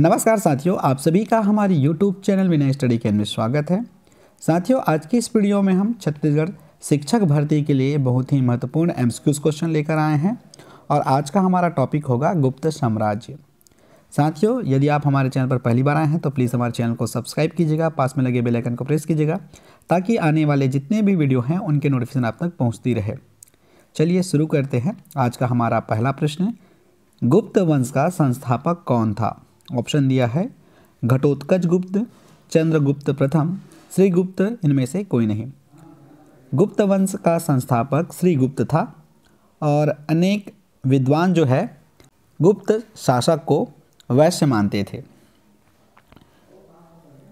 नमस्कार साथियों आप सभी का हमारे YouTube चैनल विनय स्टडी के में स्वागत है साथियों आज की इस वीडियो में हम छत्तीसगढ़ शिक्षक भर्ती के लिए बहुत ही महत्वपूर्ण एम क्वेश्चन लेकर आए हैं और आज का हमारा टॉपिक होगा गुप्त साम्राज्य साथियों यदि आप हमारे चैनल पर पहली बार आए हैं तो प्लीज़ हमारे चैनल को सब्सक्राइब कीजिएगा पास में लगे बेलाइकन को प्रेस कीजिएगा ताकि आने वाले जितने भी वीडियो हैं उनके नोटिफिकेशन आप तक पहुँचती रहे चलिए शुरू करते हैं आज का हमारा पहला प्रश्न गुप्त वंश का संस्थापक कौन था ऑप्शन दिया है घटोत्कच गुप्त चंद्रगुप्त प्रथम श्रीगुप्त इनमें से कोई नहीं गुप्त वंश का संस्थापक श्रीगुप्त था और अनेक विद्वान जो है गुप्त शासक को वैश्य मानते थे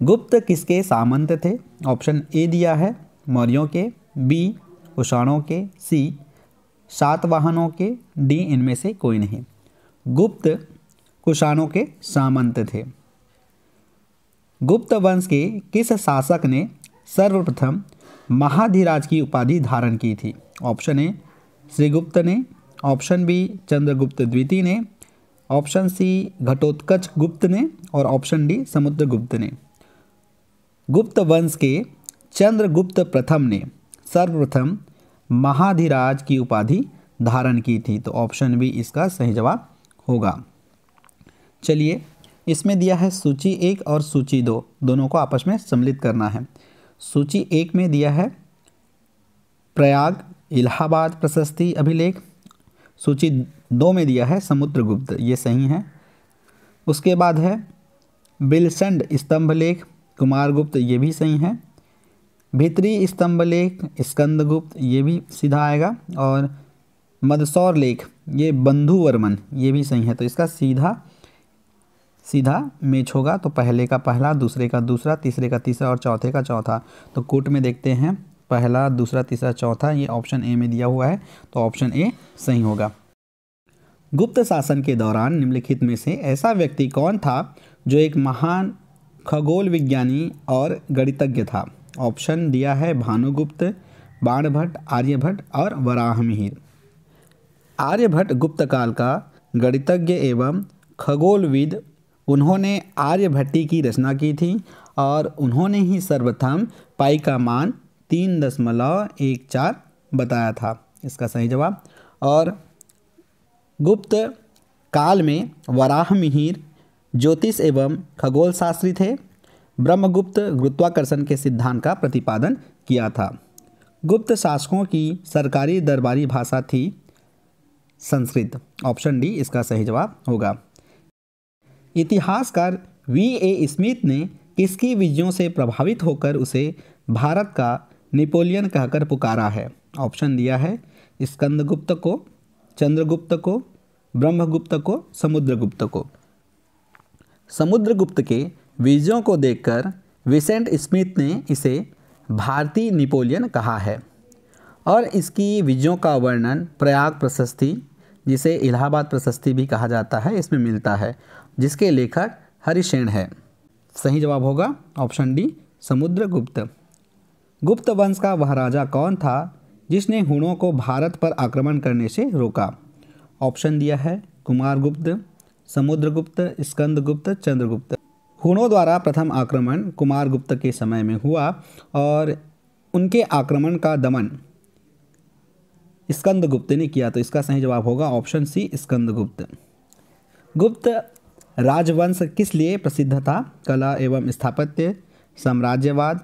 गुप्त किसके सामंत थे ऑप्शन ए दिया है मौर्यों के बी उषाणों के सी सातवाहनों के डी इनमें से कोई नहीं गुप्त कुषाणों के सामंत थे गुप्त वंश के किस शासक ने सर्वप्रथम महाधिराज की उपाधि धारण की थी ऑप्शन ए श्रीगुप्त ने ऑप्शन बी चंद्रगुप्त द्वितीय ने ऑप्शन सी घटोत्कच गुप्त ने और ऑप्शन डी समुद्रगुप्त ने गुप्त वंश के चंद्रगुप्त प्रथम ने सर्वप्रथम महाधिराज की उपाधि धारण की थी तो ऑप्शन बी इसका सही जवाब होगा चलिए इसमें दिया है सूची एक और सूची दो दोनों को आपस में सम्मिलित करना है सूची एक में दिया है प्रयाग इलाहाबाद प्रशस्ति अभिलेख सूची दो में दिया है समुद्रगुप्त ये सही है उसके बाद है बिलसंड स्तंभ लेख कुमारगुप्त ये भी सही है भित्री स्तंभ लेख स्कंदगुप्त ये भी सीधा आएगा और मदसौर लेख ये बंधुवर्मन ये भी सही है तो इसका सीधा सीधा मैच होगा तो पहले का पहला दूसरे का दूसरा तीसरे का तीसरा और चौथे का चौथा तो कोट में देखते हैं पहला दूसरा तीसरा चौथा ये ऑप्शन ए में दिया हुआ है तो ऑप्शन ए सही होगा गुप्त शासन के दौरान निम्नलिखित में से ऐसा व्यक्ति कौन था जो एक महान खगोल विज्ञानी और गणितज्ञ था ऑप्शन दिया है भानुगुप्त बाणभट्ट आर्यभट्ट और वराहमिहिर आर्यभट्ट गुप्त काल का गणितज्ञ एवं खगोलविद उन्होंने आर्यभट्टी की रचना की थी और उन्होंने ही सर्वप्रथम पाई का मान तीन दशमलव एक चार बताया था इसका सही जवाब और गुप्त काल में वराह मिहिर ज्योतिष एवं खगोल शास्त्री थे ब्रह्मगुप्त गुरुत्वाकर्षण के सिद्धांत का प्रतिपादन किया था गुप्त शासकों की सरकारी दरबारी भाषा थी संस्कृत ऑप्शन डी इसका सही जवाब होगा इतिहासकार वी ए स्मिथ ने इसकी विजयों से प्रभावित होकर उसे भारत का नेपोलियन कहकर पुकारा है ऑप्शन दिया है स्कंदगुप्त को चंद्रगुप्त को ब्रह्मगुप्त को समुद्रगुप्त को समुद्रगुप्त के विजयों को देखकर विसेंट स्मिथ ने इसे भारतीय नेपोलियन कहा है और इसकी विजयों का वर्णन प्रयाग प्रशस्ति जिसे इलाहाबाद प्रशस्ति भी कहा जाता है इसमें मिलता है जिसके लेखक हरिशेण है सही जवाब होगा ऑप्शन डी समुद्रगुप्त गुप्त वंश का वह राजा कौन था जिसने हुणों को भारत पर आक्रमण करने से रोका ऑप्शन दिया है कुमारगुप्त समुद्रगुप्त स्कंदगुप्त चंद्रगुप्त हुणों द्वारा प्रथम आक्रमण कुमार गुप्त के समय में हुआ और उनके आक्रमण का दमन स्कंदगुप्त ने किया तो इसका सही जवाब होगा ऑप्शन सी स्कंदगुप्त गुप्त राजवंश किस लिए प्रसिद्ध था कला एवं स्थापत्य साम्राज्यवाद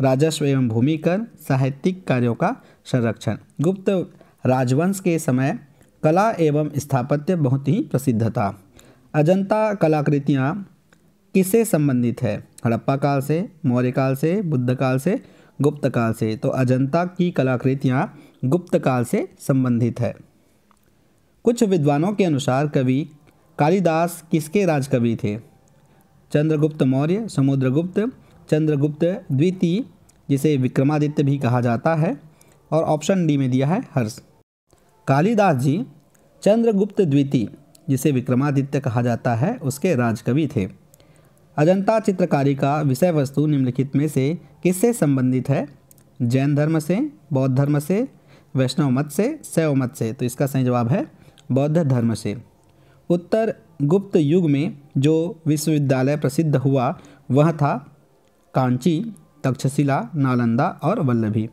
राजस्व एवं भूमिकर साहित्यिक कार्यों का संरक्षण गुप्त राजवंश के समय कला एवं स्थापत्य बहुत ही प्रसिद्ध था अजंता कलाकृतियाँ किससे संबंधित है हड़प्पा काल से मौर्य काल से बुद्ध काल से गुप्त काल से तो अजंता की कलाकृतियाँ गुप्त काल से संबंधित है कुछ विद्वानों के अनुसार कवि कालिदास किसके राजकवि थे चंद्रगुप्त मौर्य समुद्रगुप्त चंद्रगुप्त द्वितीय जिसे विक्रमादित्य भी कहा जाता है और ऑप्शन डी में दिया है हर्ष कालिदास जी चंद्रगुप्त द्वितीय जिसे विक्रमादित्य कहा जाता है उसके राजकवि थे अजंता चित्रकारी का विषय वस्तु निम्नलिखित में से किससे संबंधित है जैन धर्म से बौद्ध धर्म से वैष्णव मत से शैव मत से तो इसका सही जवाब है बौद्ध धर्म से उत्तर गुप्त युग में जो विश्वविद्यालय प्रसिद्ध हुआ वह था कांची तक्षशिला नालंदा और वल्लभी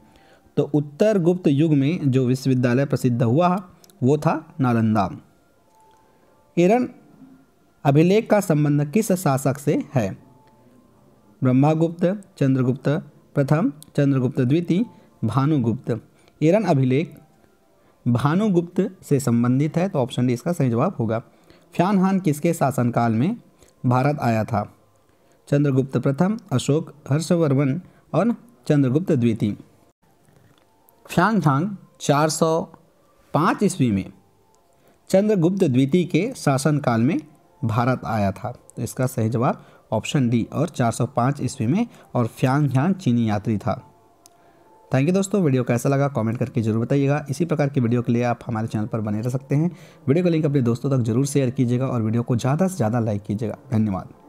तो उत्तर गुप्त युग में जो विश्वविद्यालय प्रसिद्ध हुआ वो था नालंदा एरन अभिलेख का संबंध किस शासक से है ब्रह्मागुप्त चंद्रगुप्त प्रथम चंद्रगुप्त द्वितीय भानुगुप्त एरन अभिलेख भानुगुप्त से संबंधित है तो ऑप्शन डी इसका सही जवाब होगा फ्यानहान किसके शासनकाल में भारत आया था चंद्रगुप्त प्रथम अशोक हर्षवर्धन और चंद्रगुप्त द्वितीय सौ 405 ईस्वी में चंद्रगुप्त द्वितीय के शासनकाल में भारत आया था तो इसका सही जवाब ऑप्शन डी और 405 ईस्वी में और फ्यांग चीनी यात्री था थैंक यू दोस्तों वीडियो कैसा लगा कमेंट करके जरूर बताइएगा इसी प्रकार की वीडियो के लिए आप हमारे चैनल पर बने रह सकते हैं वीडियो का लिंक अपने दोस्तों तक जरूर शेयर कीजिएगा और वीडियो को ज़्यादा से ज़्यादा लाइक कीजिएगा धन्यवाद